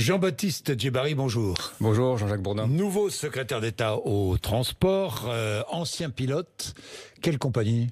Jean-Baptiste Djebari, bonjour. Bonjour, Jean-Jacques Bourdin. Nouveau secrétaire d'État au transport, euh, ancien pilote. Quelle compagnie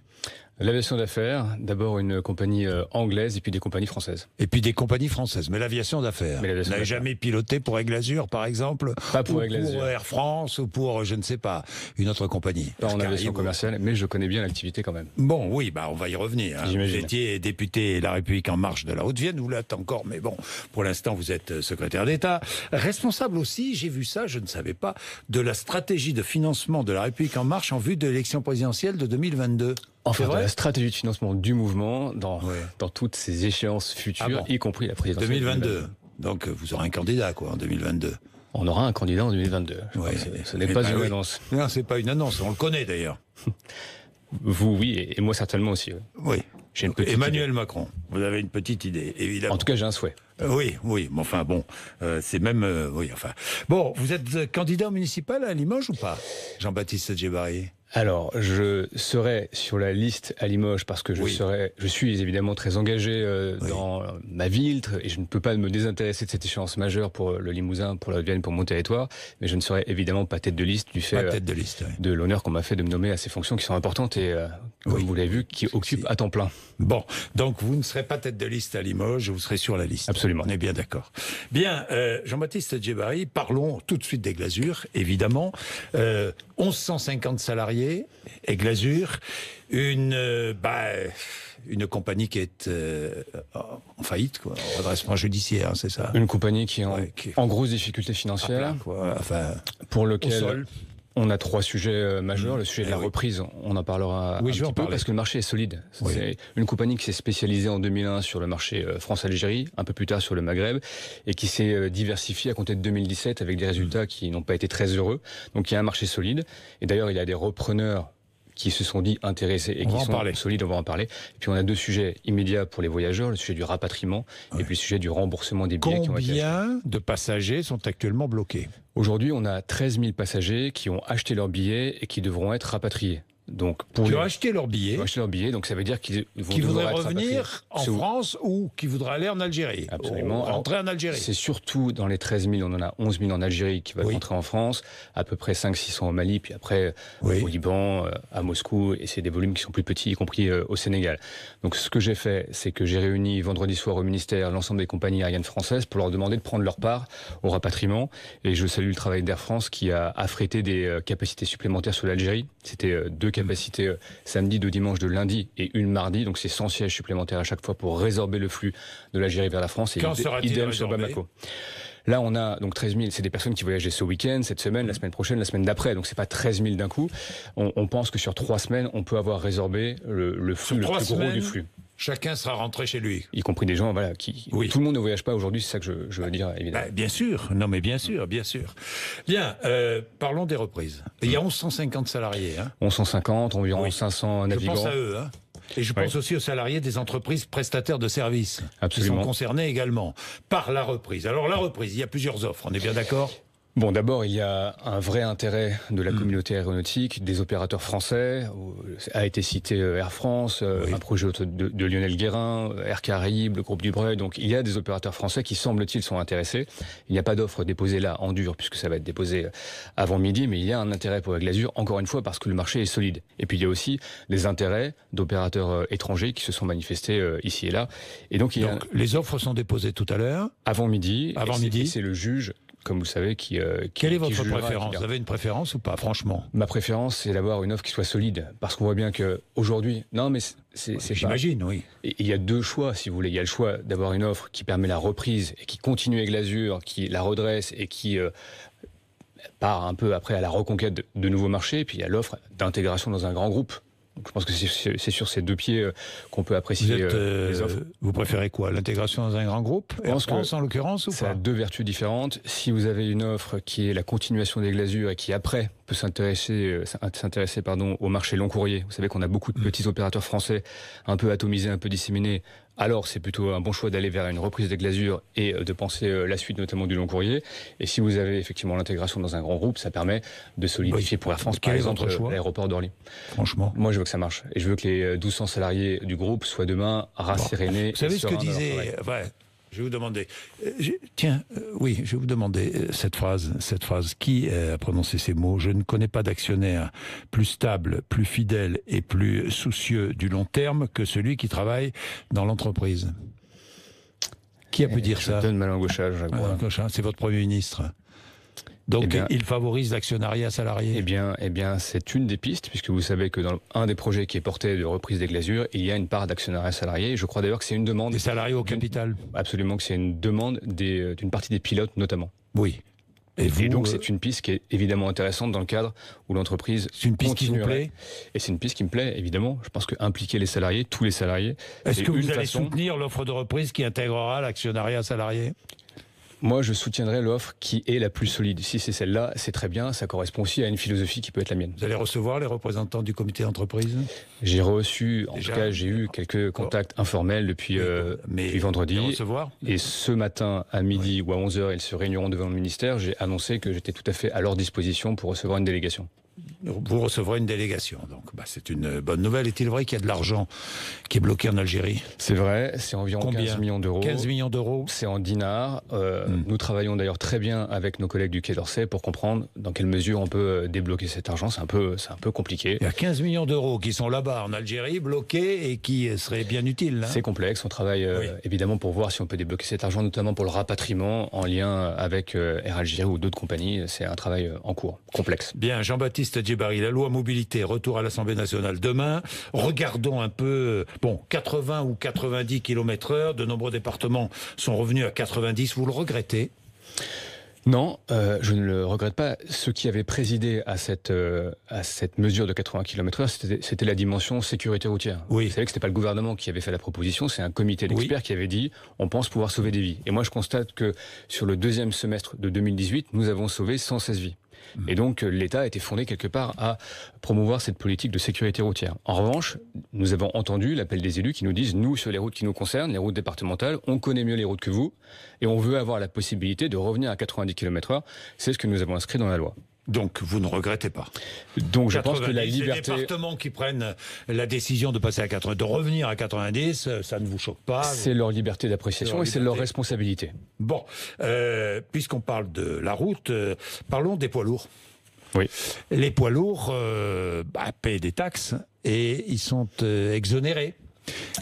L'aviation d'affaires, d'abord une compagnie euh, anglaise et puis des compagnies françaises. Et puis des compagnies françaises, mais l'aviation d'affaires. Vous n'avez jamais piloté pour Aigle par exemple Pas pour Air France ou pour, euh, je ne sais pas, une autre compagnie Pas en aviation commerciale, mais je connais bien l'activité quand même. Bon, oui, bah on va y revenir. Hein. J'étais Vous étiez député La République En Marche de la Haute-Vienne, vous l'êtes encore, mais bon, pour l'instant vous êtes euh, secrétaire d'État. Responsable aussi, j'ai vu ça, je ne savais pas, de la stratégie de financement de La République En Marche en vue de l'élection présidentielle de 2022. Enfin, la stratégie de financement du mouvement dans, dans toutes ces échéances futures, ah y compris la présidentielle. 2022. Donc vous aurez un candidat quoi en 2022. On aura un candidat en 2022. Ouais. Ce n'est eh pas ben une annonce. Non, c'est pas une annonce. On le connaît d'ailleurs. vous, oui, et moi certainement aussi. Oui. J'ai une Emmanuel Macron, vous avez une petite idée, évidemment. En tout cas, j'ai un souhait. Euh, oui, oui, mais enfin bon, euh, c'est même, euh, oui, enfin. Bon, vous êtes candidat municipal à Limoges ou pas, Jean-Baptiste Djebari alors, je serai sur la liste à Limoges parce que je serai, je suis évidemment très engagé euh, dans ma ville et je ne peux pas me désintéresser de cette échéance majeure pour le Limousin, pour la vienne pour mon territoire. Mais je ne serai évidemment pas tête de liste du fait euh, de, l'honneur qu'on m'a fait de me nommer à ces fonctions qui sont importantes et, euh, comme vous l'avez vu, qui occupent à temps plein. Bon, donc vous ne serez pas tête de liste à Limoges, vous serez sur la liste. Absolument. On est bien d'accord. Bien, Jean-Baptiste Djebari, parlons tout de suite des glazures, évidemment. 1150 salariés et Glazure, une, euh, bah, une compagnie qui est euh, en faillite, quoi, en redressement judiciaire, hein, c'est ça. Une compagnie qui est en, grosse difficulté financière, pour lequel on a trois sujets euh, majeurs. Le sujet de eh la reprise, on en parlera un petit peu parce que le marché est solide. C'est une compagnie qui s'est spécialisée en 2001 sur le marché euh, France-Algérie, un peu plus tard sur le Maghreb, et qui s'est euh, diversifiée à compter de 2017 avec des résultats hmm. qui n'ont pas été très heureux. Donc il y a un marché solide. Et d'ailleurs, il y a des repreneurs qui se sont dit intéressés et qui sont solides, on va en parler. Et puis on a deux sujets immédiats pour les voyageurs, le sujet du rapatriement et puis le sujet du remboursement des billets. Combien qui ont été de passagers sont actuellement bloqués Aujourd'hui, on a 13 000 passagers qui ont acheté leurs billets et qui devront être rapatriés. Donc pour qui ont acheté leurs billets. leurs billets, donc ça veut dire qu'ils vont qui voudraient revenir en France ou qui voudraient aller en Algérie. Absolument. Rentrer en Algérie. C'est surtout dans les 13 000, on en a 11 000 en Algérie qui va rentrer en France, à peu près 5 600 au Mali, puis après euh, au Liban, euh, à Moscou, et c'est des volumes qui sont plus petits, y compris euh, au Sénégal. Donc ce que j'ai fait, c'est que j'ai réuni vendredi soir au ministère l'ensemble des compagnies aériennes françaises pour leur demander de prendre leur part au rapatriement, et je salue le travail d'Air France qui a affrété des capacités supplémentaires sur l'Algérie. C'était deux capacité euh, samedi, deux dimanche de lundi et une mardi. Donc c'est 100 sièges supplémentaires à chaque fois pour résorber le flux de l'Algérie vers la France. Et Quand idem sur Bamako. Là, on a donc 13 000, c'est des personnes qui voyageaient ce week-end, cette semaine, la semaine prochaine, la semaine d'après. Donc, c'est pas 13 000 d'un coup. On, pense que sur trois semaines, on peut avoir résorbé le, flux, le plus gros du flux chacun sera rentré chez lui. Y compris des gens, voilà, qui. Oui. Tout le monde ne voyage pas aujourd'hui, c'est ça que je, veux dire, évidemment. Bah, bien sûr, non, mais bien sûr, bien sûr. Bien, euh, parlons des reprises. Il y a 1150 salariés. Hein. 1150, environ 500 navigants. Je pense à eux, hein. Et je pense aussi aux salariés des entreprises prestataires de services, Absolument. qui sont concernés également par la reprise. Alors la reprise, il y a plusieurs offres, on est bien d'accord Bon, d'abord, il y a un vrai intérêt de la mm. communauté aéronautique, des opérateurs français. Euh, a été cité euh, Air France, euh, un projet de, Lionel Guérin, Air Caraïbes, le groupe Dubreuil. Donc, il y a des opérateurs français qui, semble-t-il, sont intéressés. Il n'y a pas d'offre déposée là, en dur, puisque ça va être déposé avant midi, mais il y a un intérêt pour la glazure, encore une fois, parce que le marché est solide. Et puis, il y a aussi des intérêts d'opérateurs étrangers qui se sont manifestés ici et là. Et donc, il y a... donc les offres sont déposées tout à l'heure. Avant midi. Avant midi. C'est le juge comme vous savez, qui. Euh, Quelle est votre préférence Vous avez une préférence ou pas, franchement Ma préférence, c'est d'avoir une offre qui soit solide. Parce qu'on voit bien qu'aujourd'hui. Non, mais c'est. J'imagine, oui. il y a deux choix, si vous voulez. Il y a le choix d'avoir une offre qui permet la reprise et qui continue avec l'Azur, qui la redresse et qui. Euh, part un peu après à la reconquête de, nouveaux marchés, puis il y a l'offre d'intégration dans un grand groupe je pense que c'est sur ces deux pieds euh, qu'on peut apprécier euh, euh, vous préférez quoi L'intégration dans un grand groupe En ce France, en l'occurrence Ça a deux vertus différentes. Si vous avez une offre qui est la continuation des glazures et qui après peut s'intéresser, euh, s'intéresser pardon, au marché long courrier. Vous savez qu'on a beaucoup de mm. petits opérateurs français, un peu atomisés, un peu disséminés. Alors, c'est plutôt un bon choix d'aller vers une reprise des glazures et euh, de penser euh, la suite, notamment du long courrier. Et si vous avez effectivement l'intégration dans un grand groupe, ça permet de solidifier pour Air France, par exemple, l'aéroport d'Orly. Franchement. Moi, je veux que ça marche. Et je veux que les 1200 salariés du groupe soient demain rassérénés. Vous savez ce que disait. Je vais vous demander. Euh, tiens, euh, oui, je vais vous demander euh, cette phrase. Cette phrase. Qui a prononcé ces mots Je ne connais pas d'actionnaire plus stable, plus fidèle et plus soucieux du long terme que celui qui travaille dans l'entreprise. Qui a pu eh, dire je ça C'est votre Premier ministre. Donc eh il favorise l'actionnariat salarié Eh bien, eh bien c'est une des pistes, puisque vous savez que dans un des projets qui est porté de reprise des glazures, il y a une part d'actionnariat salarié. Je crois d'ailleurs que c'est une demande... Des salariés au capital Absolument, que c'est une demande euh, d'une partie des pilotes notamment. Oui. Et, donc euh, c'est une piste qui est évidemment intéressante dans le cadre où l'entreprise. C'est une piste qui vous plaît. Et c'est une piste qui me plaît évidemment. Je pense que les salariés, tous les salariés. Est-ce que vous allez soutenir l'offre de reprise qui intégrera l'actionnariat salarié moi, je soutiendrai l'offre qui est la plus solide. Si c'est celle-là, c'est très bien. Ça correspond aussi à une philosophie qui peut être la mienne. Vous allez recevoir les représentants du comité d'entreprise J'ai reçu, en tout cas, j'ai eu quelques contacts informels depuis, euh, vendredi. Et ce matin, à midi ou à 11h, ils se réuniront devant le ministère. J'ai annoncé que j'étais tout à fait à leur disposition pour recevoir une délégation vous recevrez une délégation. Donc, bah, c'est une bonne nouvelle. Est-il vrai qu'il y a de l'argent qui est bloqué en Algérie C'est vrai, c'est environ 15 millions d'euros. 15 millions d'euros C'est en dinars. Euh, hmm. Nous travaillons d'ailleurs très bien avec nos collègues du Quai d'Orsay pour comprendre dans quelle mesure on peut euh, débloquer cet argent. C'est un peu, c'est un peu compliqué. Il y a 15 millions d'euros qui sont là-bas en Algérie, bloqués et qui seraient bien utiles. Hein c'est complexe. On travaille euh, évidemment pour voir si on peut débloquer cet argent, notamment pour le rapatriement en lien avec Air Algérie ou d'autres compagnies. C'est un travail en cours, complexe. Bien, Jean-Baptiste la loi mobilité, retour à l'Assemblée nationale demain. Regardons un peu, bon, 80 ou 90 km heure, de nombreux départements sont revenus à 90, vous le regrettez non, euh, je ne le regrette pas. Ce qui avait présidé à cette, euh, à cette mesure de 80 km/h, c'était la dimension sécurité routière. Oui. Vous savez que ce n'était pas le gouvernement qui avait fait la proposition, c'est un comité d'experts qui avait dit on pense pouvoir sauver des vies. Et moi, je constate que sur le deuxième semestre de 2018, nous avons sauvé 116 vies. Et donc l'État a été fondé quelque part à promouvoir cette politique de sécurité routière. En revanche, nous avons entendu l'appel des élus qui nous disent, nous, sur les routes qui nous concernent, les routes départementales, on connaît mieux les routes que vous, et on veut avoir la possibilité de revenir à 90 km/h. C'est ce que nous avons inscrit dans la loi. Donc vous ne regrettez pas. Donc je pense que la liberté. Les départements qui prennent la décision de passer à 80, de revenir à 90, ça ne vous choque pas. C'est leur liberté d'appréciation et c'est leur responsabilité. Bon, euh, puisqu'on parle de la route, euh, parlons des poids lourds. Oui. Les poids lourds euh, bah, paient des taxes et ils sont exonérés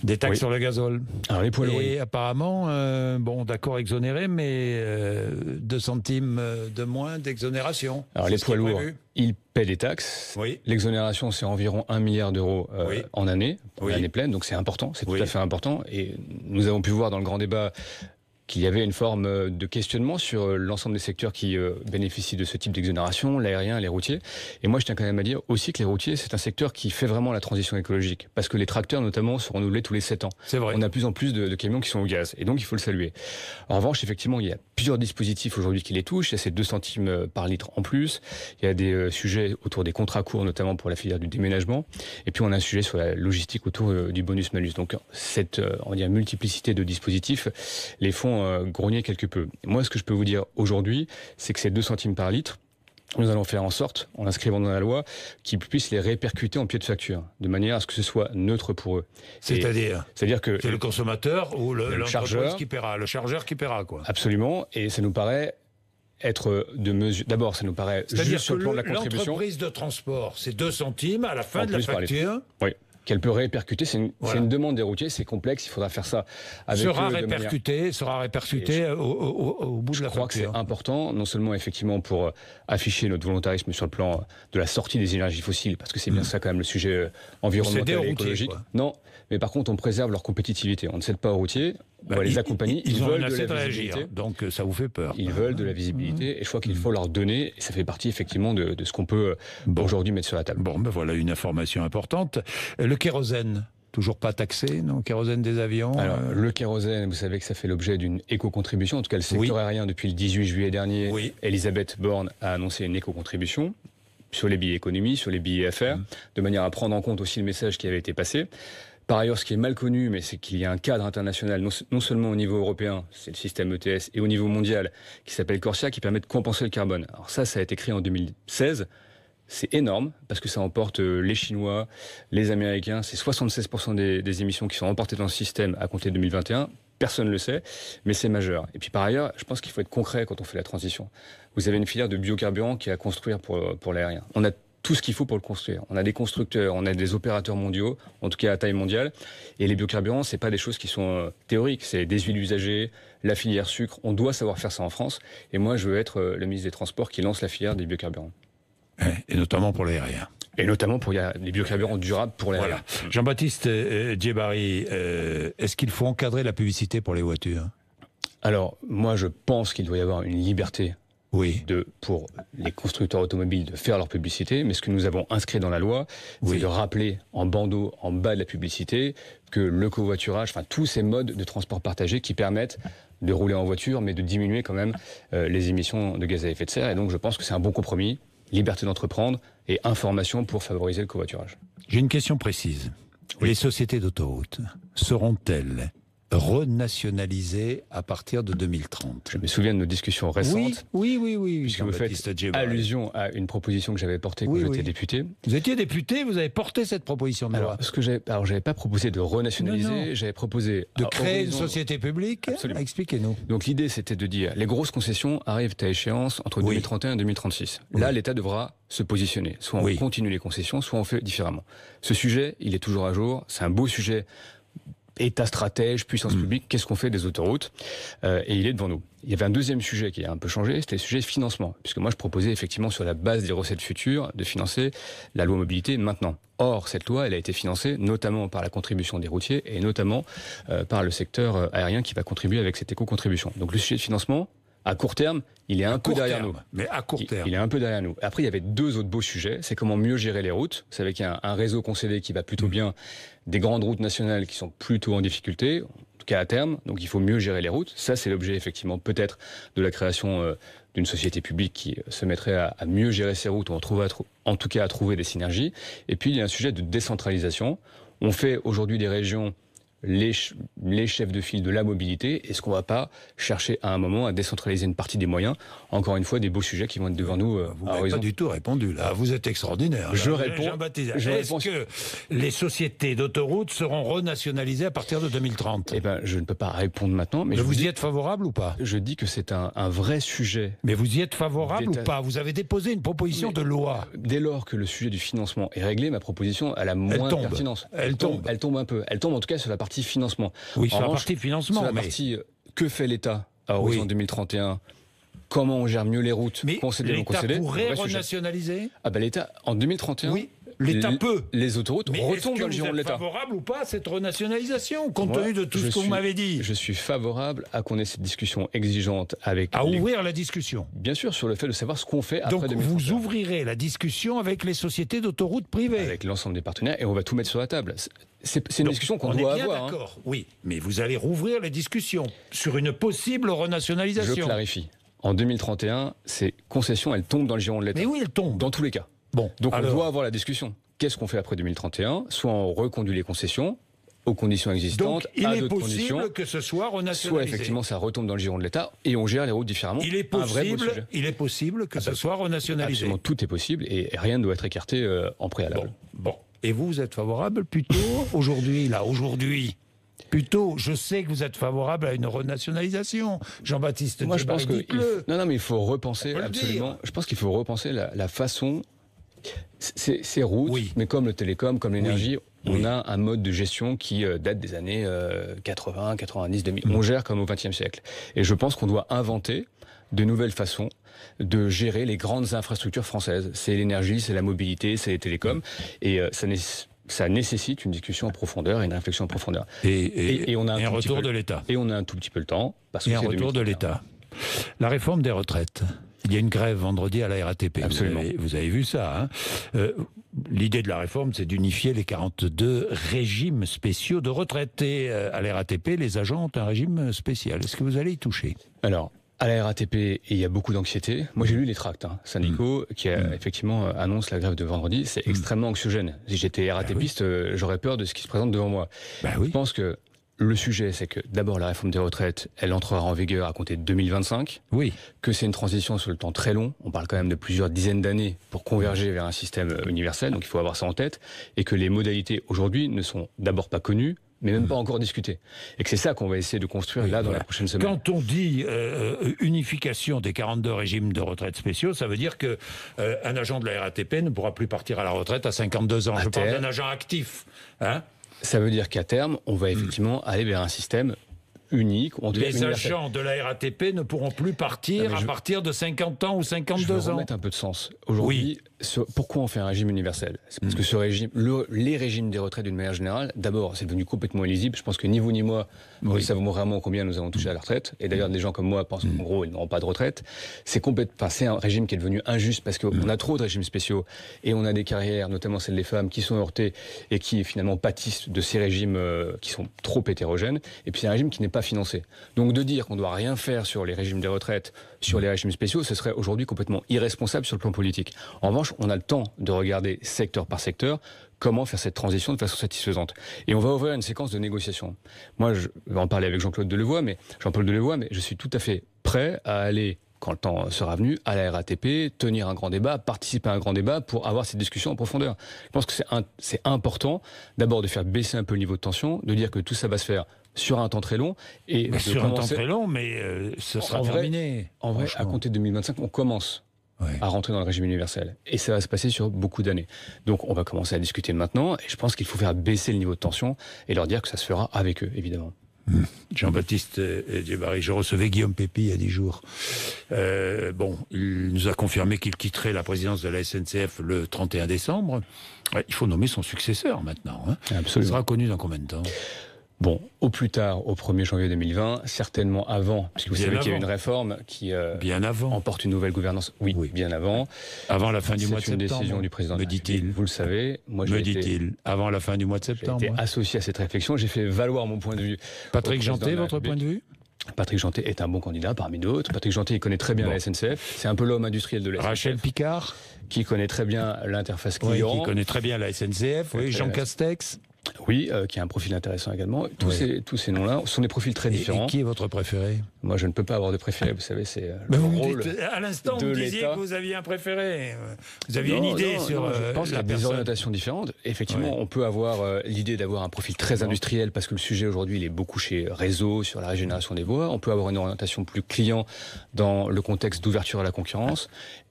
des taxes sur le gazole. Ah, les poids lourds. Et apparemment, euh, bon, d'accord, exonéré, mais euh, deux 2 centimes euh, de moins d'exonération. Alors les poids lourds, ils paient des taxes. Oui. L'exonération, c'est environ 1 milliard d'euros en année, en année pleine, donc c'est important, c'est tout à fait important. Et nous avons pu voir dans le grand débat qu'il y avait une forme euh, de questionnement sur euh, l'ensemble des secteurs qui euh, bénéficient de ce type d'exonération, l'aérien, les routiers. Et moi, je tiens quand même à dire aussi que les routiers, c'est un secteur qui fait vraiment la transition écologique, parce que les tracteurs, notamment, sont renouvelés tous les 7 ans. C'est vrai. On a de plus en plus de, camions qui sont au gaz, et donc il faut le saluer. En revanche, effectivement, il y a plusieurs dispositifs aujourd'hui qui les touchent. Il y a ces 2 centimes euh, par litre en plus. Il y a des euh, sujets autour des contrats courts, notamment pour la filière du déménagement. Et puis on a un sujet sur la logistique autour euh, du bonus-malus. Donc cette on multiplicité de dispositifs les font grogner quelque peu. Moi, ce que je peux vous dire aujourd'hui, c'est que ces 2 centimes par litre, nous allons faire en sorte, en inscrivant dans la loi, qu'ils puissent les répercuter en pied de facture, de manière à ce que ce soit neutre pour eux. C'est-à-dire C'est-à-dire que c'est le consommateur ou le, chargeur qui paiera, le chargeur qui paiera quoi. Absolument, et ça nous paraît être de mesure. D'abord, ça nous paraît juste sur le plan de la contribution. L'entreprise de transport, c'est 2 centimes à la fin de la facture. Oui qu'elle peut répercuter. C'est une, demande des routiers, c'est complexe, il faudra faire ça avec sera eux répercuté, Sera répercuté au, bout de la Je crois que c'est important, non seulement effectivement pour euh, afficher notre volontarisme sur le plan euh, de la sortie des énergies fossiles, parce que c'est bien mm. ça quand même le sujet euh, environnemental et écologique. Routiers, non, mais par contre on préserve leur compétitivité. On ne cède pas aux routiers, on bah, les accompagner. Ils, ils veulent de la visibilité. donc ça vous fait peur. Ils veulent de la mm. visibilité et je crois qu'il mm. faut leur donner. Et ça fait partie effectivement de, ce qu'on peut aujourd'hui mettre sur la table. Bon, ben voilà une information importante. Le le kérosène Toujours pas taxé, non Kérosène des avions Alors, euh, le kérosène, vous savez que ça fait l'objet d'une éco-contribution. En tout cas, le secteur aérien, depuis le 18 juillet dernier, oui. Elisabeth Borne a annoncé une éco-contribution sur les billets économie, sur les billets affaires, mmh. de manière à prendre en compte aussi le message qui avait été passé. Par ailleurs, ce qui est mal connu, mais c'est qu'il y a un cadre international, non, non seulement au niveau européen, c'est le système ETS, et au niveau mondial, qui s'appelle Corsia, qui permet de compenser le carbone. Alors ça, ça a été créé en 2016. C'est énorme parce que ça emporte euh, les Chinois, les Américains. C'est 76% des, émissions qui sont emportées dans le système à compter de 2021. Personne ne le sait, mais c'est majeur. Et puis par ailleurs, je pense qu'il faut être concret quand on fait la transition. Vous avez une filière de biocarburants qui est à construire pour, euh, pour l'aérien. On a tout ce qu'il faut pour le construire. On a des constructeurs, on a des opérateurs mondiaux, en tout cas à taille mondiale. Et les biocarburants, c'est pas des choses qui sont euh, théoriques, c'est des huiles usagées, la filière sucre. On doit savoir faire ça en France. Et moi, je veux être le ministre des Transports qui lance la filière des biocarburants et notamment pour l'aérien. Et notamment pour les biocarburants durables pour l'aérien. Jean-Baptiste euh, euh, Djebari, euh, est-ce qu'il faut encadrer la publicité pour les voitures Alors, moi, je pense qu'il doit y avoir une liberté oui. de, pour les constructeurs automobiles de faire leur publicité, mais ce que nous avons inscrit dans la loi, c'est de rappeler en bandeau, en bas de la publicité, que le covoiturage, enfin tous ces modes de transport partagés qui permettent de rouler en voiture, mais de diminuer quand même les émissions de gaz à effet de serre. Et donc je pense que c'est un bon compromis liberté d'entreprendre et information pour favoriser le covoiturage. J'ai une question précise. Les sociétés d'autoroutes seront-elles renationaliser à partir de 2030. Je me souviens de nos discussions récentes. Oui, oui, oui. puisque vous faites allusion à une proposition que j'avais portée quand j'étais député. Vous étiez député, vous avez porté cette proposition Alors, loi. Ce que alors, pas proposé de renationaliser, j'avais proposé de créer une société publique. Expliquez-nous. Donc l'idée, c'était de dire les grosses concessions arrivent à échéance entre 2031 et 2036. Là, l'État devra se positionner. Soit on continue les concessions, soit on fait différemment. Ce sujet, il est toujours à jour. C'est un beau sujet État stratège, puissance mm. publique, qu'est-ce qu'on fait des autoroutes euh, Et il est devant nous. Il y avait un deuxième sujet qui a un peu changé, c'était le sujet financement. Puisque moi, je proposais effectivement, sur la base des recettes futures, de financer la loi mobilité maintenant. Or, cette loi, elle a été financée notamment par la contribution des routiers et notamment euh, par le secteur euh, aérien qui va contribuer avec cette éco-contribution. Donc le sujet de financement, à court terme, il est un peu derrière nous. Mais à court terme. Il, est un peu derrière nous. Après, il y avait deux autres beaux sujets. C'est comment mieux gérer les routes. Vous savez qu'il y a un, réseau concédé qui va plutôt mmh. bien, des grandes routes nationales qui sont plutôt en difficulté, en tout cas à terme. Donc, il faut mieux gérer les routes. Ça, c'est l'objet, effectivement, peut-être de la création euh, d'une société publique qui euh, se mettrait à, mieux gérer ses routes ou en, en tout cas à trouver des synergies. Et puis, il y a un sujet de décentralisation. On fait aujourd'hui des régions les, chefs de file de la mobilité Est-ce qu'on ne va pas chercher à un moment à décentraliser une partie des moyens Encore une fois, des beaux sujets qui vont être devant nous. Euh, vous n'avez ah, pas du tout répondu là. Vous êtes extraordinaire. Je réponds. Est-ce que les sociétés d'autoroutes seront renationalisées à partir de 2030 Eh bien je ne peux pas répondre maintenant. Mais, vous, y êtes favorable ou pas Je dis que c'est un, vrai sujet. Mais vous y êtes favorable ou pas Vous avez déposé une proposition de loi. Dès lors que le sujet du financement est réglé, ma proposition elle a moins pertinence. Elle, tombe. Elle tombe un peu. Elle tombe en tout cas sur la partie financement. Oui, sur la partie financement. Sur la partie euh, que fait l'État à en 2031 Comment on gère mieux les routes Mais l'État pourrait renationaliser Ah ben l'État, en 2031, oui l'État peut. Les autoroutes retombent dans le giron de l'État. favorable ou pas à cette renationalisation, compte tenu de tout ce qu'on m'avait dit Je suis favorable à qu'on ait cette discussion exigeante avec. À ouvrir la discussion. Bien sûr, sur le fait de savoir ce qu'on fait après après 2030. Vous ouvrirez la discussion avec les sociétés d'autoroutes privées. Avec l'ensemble des partenaires et on va tout mettre sur la table. C'est une discussion qu'on doit est bien avoir. Hein. D'accord, oui, mais vous allez rouvrir les discussions sur une possible renationalisation. Je clarifie. En 2031, ces concessions, elles tombent dans le giron de l'État. Mais oui, elles tombent. Dans tous les cas donc on doit avoir la discussion. Qu'est-ce qu'on fait après 2031 Soit on reconduit les concessions, aux conditions existantes, Donc, il à est possible que ce soit on Soit effectivement ça retombe dans le giron de l'État et on gère les routes différemment. Il est possible, il est possible que ce soit renationalisé. — Absolument, tout est possible et rien ne doit être écarté euh, en préalable. Bon, Et vous, vous êtes favorable plutôt aujourd'hui, là, aujourd'hui Plutôt, je sais que vous êtes favorable à une renationalisation, Jean-Baptiste. Moi, je pense que non, non, mais il faut repenser absolument. Je pense qu'il faut repenser la, la façon c'est routes, mais comme le télécom, comme l'énergie, on a un mode de gestion qui euh, date des années 80, 90, 2000. On gère comme au XXe siècle. Et je pense qu'on doit inventer de nouvelles façons de gérer les grandes infrastructures françaises. C'est l'énergie, c'est la mobilité, c'est les télécoms. Et euh, ça nécessite ça nécessite une discussion en profondeur et une réflexion en profondeur. Et, on a un, retour de l'État. Et on a un tout petit peu le temps. Parce que et un retour de l'État. La réforme des retraites. Il y a une grève vendredi à la RATP. Absolument. Vous avez, vu ça. Hein. Euh, l'idée de la réforme, c'est d'unifier les 42 régimes spéciaux de retraités euh, à la RATP, les agents ont un régime spécial. Est-ce que vous allez y toucher Alors, à la RATP, il y a beaucoup d'anxiété. Moi, j'ai lu les tracts, hein. Sanico, mm. qui euh, mm. effectivement annonce la grève de vendredi. C'est mm. extrêmement anxiogène. Si j'étais bah RATPiste, j'aurais peur de ce qui se présente devant moi. Bah oui. Je pense que le sujet, c'est que d'abord la réforme des retraites, elle entrera en vigueur à compter de 2025. Oui. Que c'est une transition sur le temps très long. On parle quand même de plusieurs dizaines d'années pour converger vers un système euh, universel, donc il faut avoir ça en tête. Et que les modalités aujourd'hui ne sont d'abord pas connues, mais même pas encore discutées. Et que c'est ça qu'on va essayer de construire là dans la prochaine semaine. Quand on dit euh, euh, unification des 42 régimes de retraite spéciaux, ça veut dire que un agent de la RATP ne pourra plus partir à la retraite à 52 ans. Je parle d'un agent actif. Hein ça veut dire qu'à terme, on va hmm. effectivement aller vers un système unique. les agents de la RATP ne pourront plus partir à partir de 50 ans ou 52 je veux un peu de sens. Aujourd'hui, pourquoi on fait un régime universel Parce mm. que ce régime, les régimes des retraites d'une manière générale, d'abord, c'est devenu complètement illisible. Je pense que ni vous ni moi ne oui. savons vraiment combien nous avons touché à la retraite. Et d'ailleurs, des gens comme moi pensent mm. qu'en gros, ils n'auront pas de retraite. C'est un régime qui est devenu injuste parce qu'on mm. a trop de régimes spéciaux et on a des carrières, notamment celles des femmes, qui sont heurtées et qui finalement pâtissent de ces régimes euh, qui sont trop hétérogènes. Et puis c'est un régime qui n'est financé. Donc de dire qu'on doit rien faire sur les régimes des retraites, sur les régimes spéciaux, ce serait aujourd'hui complètement irresponsable sur le plan politique. En revanche, on a le temps de regarder secteur par secteur comment faire cette transition de façon satisfaisante. Et on va ouvrir une séquence de négociations. Moi, je vais en parler avec Jean-Claude Delevoye, mais Jean-Paul Delevoye, mais je suis tout à fait prêt à aller quand le temps sera venu, à la RATP, tenir un grand débat, participer à un grand débat pour avoir cette discussion en profondeur. Je pense que c'est important d'abord de faire baisser un peu le niveau de tension, de dire que tout ça va se faire sur un temps très long. Et sur un temps très long, mais euh, ce sera terminé. en vrai, à compter 2025, on commence à rentrer dans le régime universel. Et ça va se passer sur beaucoup d'années. Donc on va commencer à discuter maintenant, et je pense qu'il faut faire baisser le niveau de tension et leur dire que ça se fera avec eux, évidemment. Hmm. Jean-Baptiste euh, euh, Dubarry, je recevais Guillaume Pépi il y a dix jours. bon, il nous a confirmé qu'il quitterait la présidence de la SNCF le 31 décembre. Il faut nommer son successeur maintenant. Hein. Il sera connu dans combien de temps Bon, au plus tard, au 1er janvier 2020, certainement avant, puisque vous savez qu'il y a une réforme qui euh, bien avant. emporte une nouvelle gouvernance. Oui, bien avant. Avant la fin du mois de septembre. C'est une décision du président. Me dit-il. Vous le savez. Moi, me dit-il. Avant la fin du mois de septembre. J'ai été associé à cette réflexion. J'ai fait valoir mon point de vue. Patrick Janté, votre point de vue Patrick Janté est un bon candidat parmi d'autres. Patrick Janté, il connaît très bien la SNCF. C'est un peu l'homme industriel de la Rachel Picard Qui connaît très bien l'interface client. qui connaît très bien la SNCF. Oui, Jean Castex oui, euh, qui a un profil intéressant également. Tous ces, tous ces noms-là sont des profils très différents. Et, qui est votre préféré Moi, je ne peux pas avoir de préféré, vous savez, c'est euh, le vous rôle dites, À l'instant, vous disiez que vous aviez un préféré. Vous aviez une idée sur Je euh, pense qu'il y a des orientations différentes. Effectivement, on peut avoir l'idée d'avoir un profil très industriel parce que le sujet aujourd'hui, il est beaucoup chez réseau, sur la régénération des voies. On peut avoir une orientation plus client dans le contexte d'ouverture à la concurrence.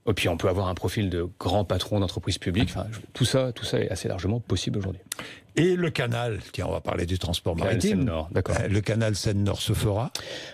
Et puis, on peut avoir un profil de grand patron d'entreprise publique. tout ça, tout ça est assez largement possible aujourd'hui le canal, tiens, on va parler du transport maritime. d'accord. Eh, le canal Seine-Nord se fera.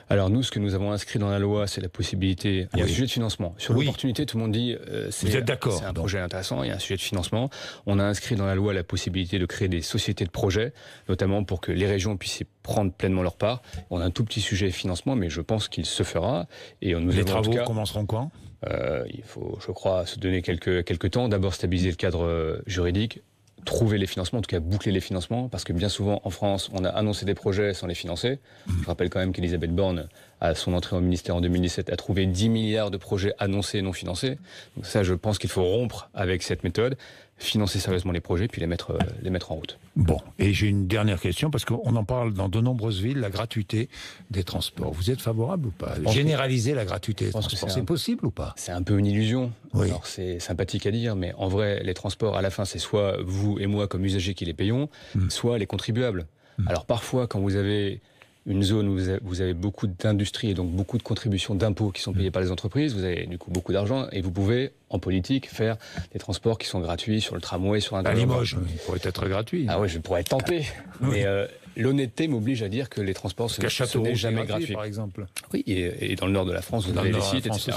Alors nous, ce que nous avons inscrit dans la loi, c'est la possibilité, il y a un sujet de financement. Sur l'opportunité, tout le monde dit, euh, c'est, d'accord, c'est un projet intéressant, il y a un sujet de financement. On a inscrit dans la loi la possibilité de créer des sociétés de projet, notamment pour que les régions puissent prendre pleinement leur part. On a un tout petit sujet de financement, mais je pense qu'il se fera. Et on nous les travaux commenceront quand euh, il faut, je crois, se donner quelques, quelques temps. D'abord, stabiliser le cadre euh, juridique, trouver les financements, en tout cas boucler les financements, parce que bien souvent en France, on a annoncé des projets sans les financer. Je rappelle quand même qu'Elisabeth Borne à son entrée au ministère en 2017, a trouvé 10 milliards de projets annoncés et non financés. Donc ça, je pense qu'il faut rompre avec cette méthode financer sérieusement les projets puis les mettre, euh, les mettre en route. Bon, et j'ai une dernière question parce qu'on en parle dans de nombreuses villes, la gratuité des transports. Vous êtes favorable ou pas Généraliser la gratuité des transports, c'est possible ou pas C'est un peu une illusion. Alors c'est sympathique à dire, mais en vrai, les transports, à la fin, c'est soit vous et moi comme usagers qui les payons, hmm. soit les contribuables. Hmm. Alors parfois, quand vous avez une zone où vous avez beaucoup d'industries et donc beaucoup de contributions d'impôts qui sont payées mm. par les entreprises, vous avez du coup beaucoup d'argent et vous pouvez, en politique, faire des transports qui sont gratuits sur le tramway, sur un... À Limoges, il pourrait être gratuit. Ah oui, je pourrais être tenté. Ah mais euh, l'honnêteté m'oblige à dire que les transports ne sont jamais gratuits. Par exemple. Oui, et, dans le nord de la France, vous avez des sites, etc.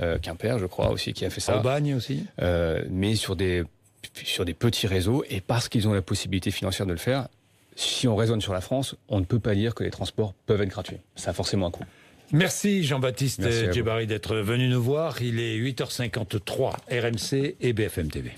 Euh, Quimper, je crois, aussi, qui a fait ça. Bagne, aussi. Euh, mais sur des sur des petits réseaux et parce qu'ils ont la possibilité financière de le faire, si on raisonne sur la France, on ne peut pas dire que les transports peuvent être gratuits. Ça a forcément un coût. Merci Jean-Baptiste Djebari d'être venu nous voir. Il est 8h53, RMC et BFM TV.